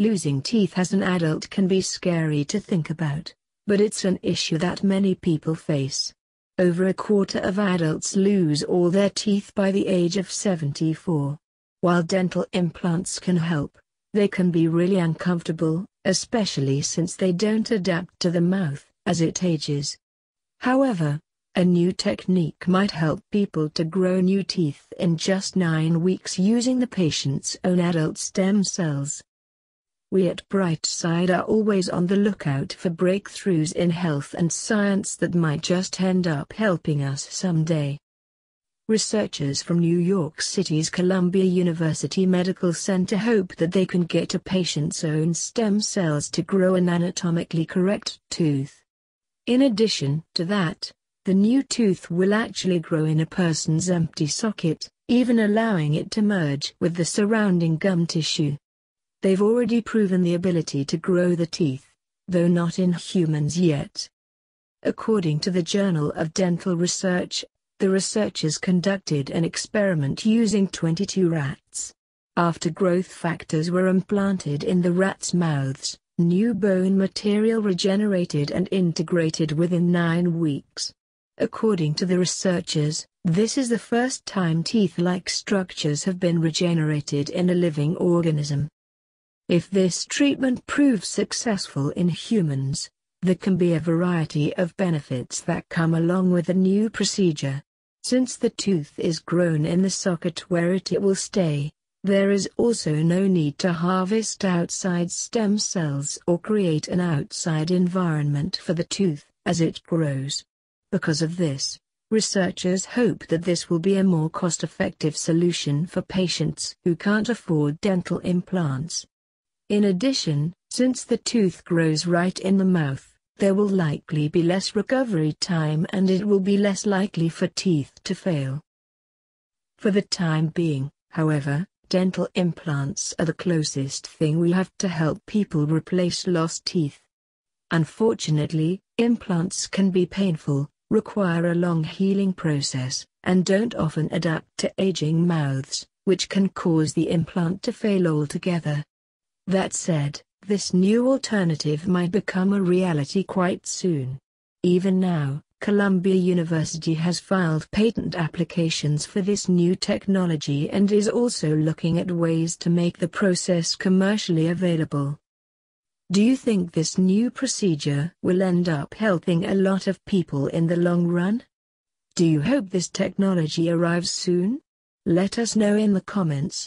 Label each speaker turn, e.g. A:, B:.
A: Losing teeth as an adult can be scary to think about, but it's an issue that many people face. Over a quarter of adults lose all their teeth by the age of 74. While dental implants can help, they can be really uncomfortable, especially since they don't adapt to the mouth as it ages. However, a new technique might help people to grow new teeth in just nine weeks using the patient's own adult stem cells. We at Brightside are always on the lookout for breakthroughs in health and science that might just end up helping us someday. Researchers from New York City's Columbia University Medical Center hope that they can get a patient's own stem cells to grow an anatomically correct tooth. In addition to that, the new tooth will actually grow in a person's empty socket, even allowing it to merge with the surrounding gum tissue. They've already proven the ability to grow the teeth, though not in humans yet. According to the Journal of Dental Research, the researchers conducted an experiment using 22 rats. After growth factors were implanted in the rats' mouths, new bone material regenerated and integrated within nine weeks. According to the researchers, this is the first time teeth-like structures have been regenerated in a living organism. If this treatment proves successful in humans, there can be a variety of benefits that come along with the new procedure. Since the tooth is grown in the socket where it, it will stay, there is also no need to harvest outside stem cells or create an outside environment for the tooth as it grows. Because of this, researchers hope that this will be a more cost effective solution for patients who can't afford dental implants. In addition, since the tooth grows right in the mouth, there will likely be less recovery time and it will be less likely for teeth to fail. For the time being, however, dental implants are the closest thing we have to help people replace lost teeth. Unfortunately, implants can be painful, require a long healing process, and don't often adapt to aging mouths, which can cause the implant to fail altogether. That said, this new alternative might become a reality quite soon. Even now, Columbia University has filed patent applications for this new technology and is also looking at ways to make the process commercially available. Do you think this new procedure will end up helping a lot of people in the long run? Do you hope this technology arrives soon? Let us know in the comments.